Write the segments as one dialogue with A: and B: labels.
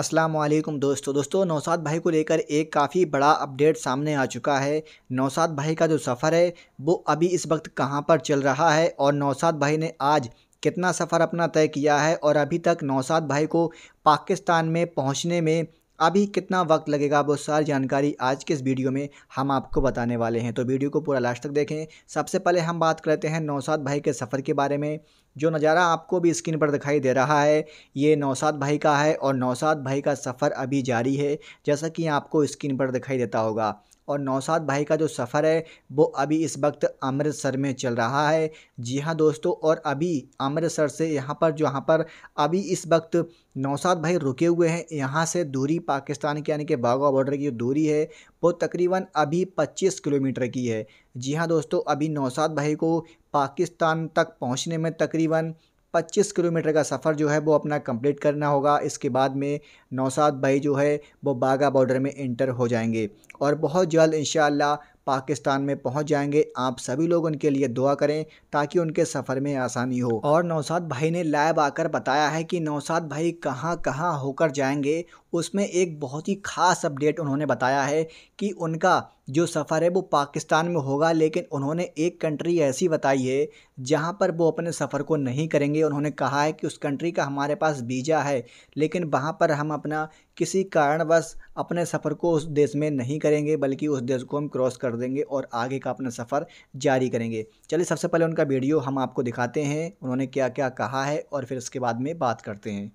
A: असलम दोस्तों दोस्तों नौसाद भाई को लेकर एक काफ़ी बड़ा अपडेट सामने आ चुका है नौसाद भाई का जो सफ़र है वो अभी इस वक्त कहाँ पर चल रहा है और नौसाद भाई ने आज कितना सफ़र अपना तय किया है और अभी तक नौसाद भाई को पाकिस्तान में पहुँचने में अभी कितना वक्त लगेगा वो सारी जानकारी आज के इस वीडियो में हम आपको बताने वाले हैं तो वीडियो को पूरा लास्ट तक देखें सबसे पहले हम बात करते हैं नौसाद भाई के सफ़र के बारे में जो नज़ारा आपको भी स्क्रीन पर दिखाई दे रहा है ये नौसाद भाई का है और नौसाद भाई का सफ़र अभी जारी है जैसा कि आपको स्क्रीन पर दिखाई देता होगा और नौसाद भाई का जो सफ़र है वो अभी इस वक्त अमृतसर में चल रहा है जी हाँ दोस्तों और अभी अमृतसर से यहाँ पर जो यहाँ पर अभी इस वक्त नौसाद भाई रुके हुए हैं यहाँ से दूरी पाकिस्तान के यानी कि बाघा बॉर्डर की जो दूरी है वो तकरीबन अभी 25 किलोमीटर की है जी हाँ दोस्तों अभी नौसाद भाई को पाकिस्तान तक पहुंचने में तकरीबन 25 किलोमीटर का सफ़र जो है वो अपना कंप्लीट करना होगा इसके बाद में नौसाद भाई जो है वो बागा बॉर्डर में इंटर हो जाएंगे और बहुत जल्द इन पाकिस्तान में पहुंच जाएंगे आप सभी लोग उनके लिए दुआ करें ताकि उनके सफ़र में आसानी हो और नौसाद भाई ने लाइव आकर बताया है कि नौसाद भाई कहां कहां होकर जाएंगे उसमें एक बहुत ही ख़ास अपडेट उन्होंने बताया है कि उनका जो सफ़र है वो पाकिस्तान में होगा लेकिन उन्होंने एक कंट्री ऐसी बताई है जहाँ पर वो अपने सफ़र को नहीं करेंगे उन्होंने कहा है कि उस कंट्री का हमारे पास वीज़ा है लेकिन वहाँ पर हम अपना किसी कारणवश अपने सफ़र को उस देश में नहीं करेंगे बल्कि उस देश को हम क्रॉस कर देंगे और आगे का अपना सफ़र जारी करेंगे चलिए सबसे पहले उनका वीडियो हम आपको दिखाते हैं उन्होंने क्या क्या कहा है और फिर उसके बाद में बात करते हैं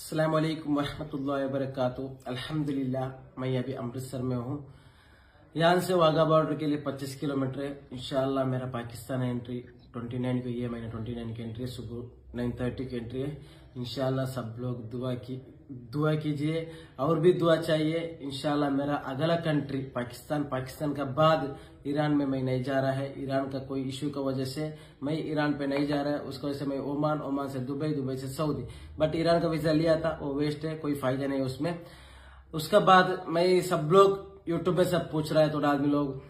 B: अल्लाम वरहमल वरक अल्हम्दुलिल्लाह मैं अभी अमृतसर में हूँ यहाँ से वाघा बॉर्डर के लिए 25 किलोमीटर है इनशाला मेरा पाकिस्तान एंट्री ट्वेंटी नाइन को ये मैंने ट्वेंटी नाइन की एंट्री है सुबह नाइन थर्टी की एंट्री है इनशाला सब लोग दुआ की दुआ कीजिए और भी दुआ चाहिए इनशाला मेरा अगला कंट्री पाकिस्तान पाकिस्तान का बाद ईरान में मैं नहीं जा रहा है ईरान का कोई इशू की वजह से मैं ईरान पे नहीं जा रहा है उसकी वजह से मैं ओमान ओमान से दुबई दुबई से सऊदी बट ईरान का वीजा लिया था वो वेस्ट है कोई फायदा नहीं उसमें उसके बाद मैं सब लोग यूट्यूब पे सब पूछ रहा है थोड़ा आदमी लोग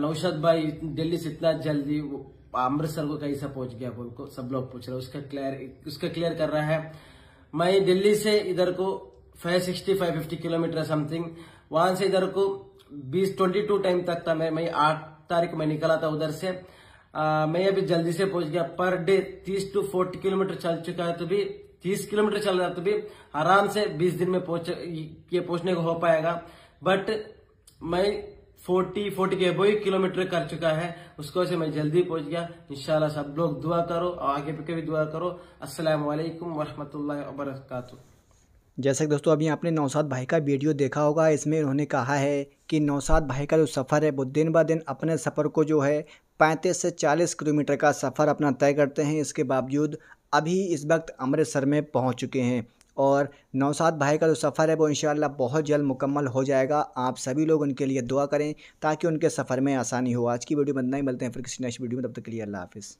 B: नौशाद भाई दिल्ली से इतना जल्दी अमृतसर को कैसा पहुंच गया बोल को सब लोग पूछ रहे उसका क्लियर उसका क्लियर कर रहा है मैं दिल्ली से इधर को five sixty five fifty kilometre something वहां से इधर को बीस ट्वेंटी टू टाइम तक था मैं मैं आठ तारीख में निकला था उधर से आ, मैं अभी जल्दी से पहुंच गया पर डे तीस टू फोर्टी किलोमीटर चल चुका है तो भी तीस किलोमीटर चल रहा है तो भी आराम से बीस दिन में पहुंच ये पहुंचने को हो पाएगा बट मैं फोर्टी फोर्टी के अबोई किलोमीटर कर चुका है उसको से मैं जल्दी पहुंच गया इंशाल्लाह सब लोग दुआ करो और आगे पे भी दुआ करो अस्सलाम वालेकुम वरहमतुल्लाहि वबरकatuh
A: जैसा कि दोस्तों अभी आपने नौसाद भाई का वीडियो देखा होगा इसमें उन्होंने कहा है कि नौसाद भाई का जो सफ़र है वो दिन ब दिन अपने सफ़र को जो है पैंतीस से चालीस किलोमीटर का सफ़र अपना तय करते हैं इसके बावजूद अभी इस वक्त अमृतसर में पहुंच चुके हैं और नौसाद भाई का जो सफ़र है वो इन बहुत जल्द मुकम्मल हो जाएगा आप सभी लोग उनके लिए दुआ करें ताकि उनके सफ़र में आसानी हो आज की वीडियो में इतना ही मिलते हैं फिर किसी नेक्स्ट वीडियो में तब तक के लिए अल्लाह हाफिज़